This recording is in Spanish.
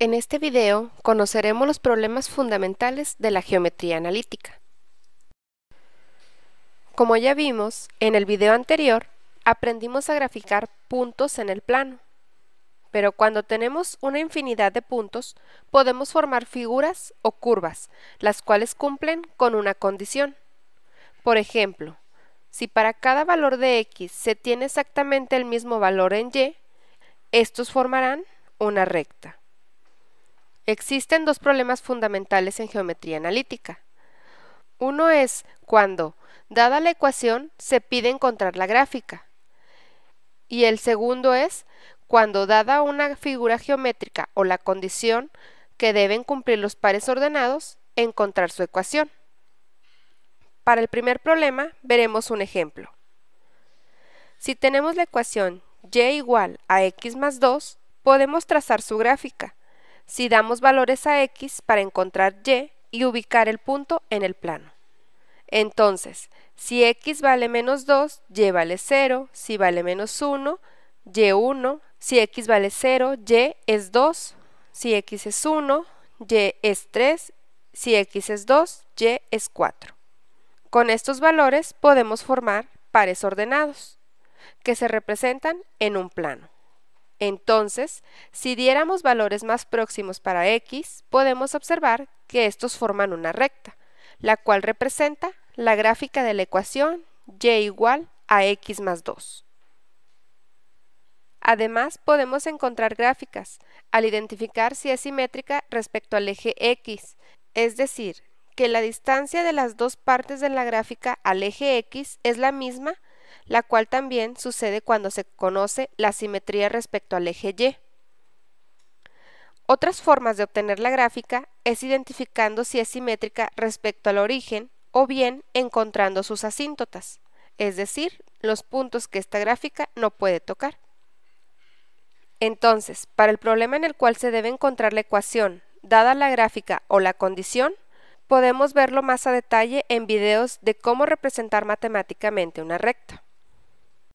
En este video conoceremos los problemas fundamentales de la geometría analítica. Como ya vimos en el video anterior, aprendimos a graficar puntos en el plano. Pero cuando tenemos una infinidad de puntos, podemos formar figuras o curvas, las cuales cumplen con una condición. Por ejemplo, si para cada valor de x se tiene exactamente el mismo valor en y, estos formarán una recta. Existen dos problemas fundamentales en geometría analítica. Uno es cuando, dada la ecuación, se pide encontrar la gráfica. Y el segundo es cuando, dada una figura geométrica o la condición que deben cumplir los pares ordenados, encontrar su ecuación. Para el primer problema, veremos un ejemplo. Si tenemos la ecuación y igual a x más 2, podemos trazar su gráfica si damos valores a x para encontrar y y ubicar el punto en el plano. Entonces, si x vale menos 2, y vale 0, si vale menos 1, y 1, si x vale 0, y es 2, si x es 1, y es 3, si x es 2, y es 4. Con estos valores podemos formar pares ordenados, que se representan en un plano. Entonces, si diéramos valores más próximos para x, podemos observar que estos forman una recta, la cual representa la gráfica de la ecuación y igual a x más 2. Además, podemos encontrar gráficas al identificar si es simétrica respecto al eje x, es decir, que la distancia de las dos partes de la gráfica al eje x es la misma la cual también sucede cuando se conoce la simetría respecto al eje Y. Otras formas de obtener la gráfica es identificando si es simétrica respecto al origen o bien encontrando sus asíntotas, es decir, los puntos que esta gráfica no puede tocar. Entonces, para el problema en el cual se debe encontrar la ecuación, dada la gráfica o la condición, podemos verlo más a detalle en videos de cómo representar matemáticamente una recta.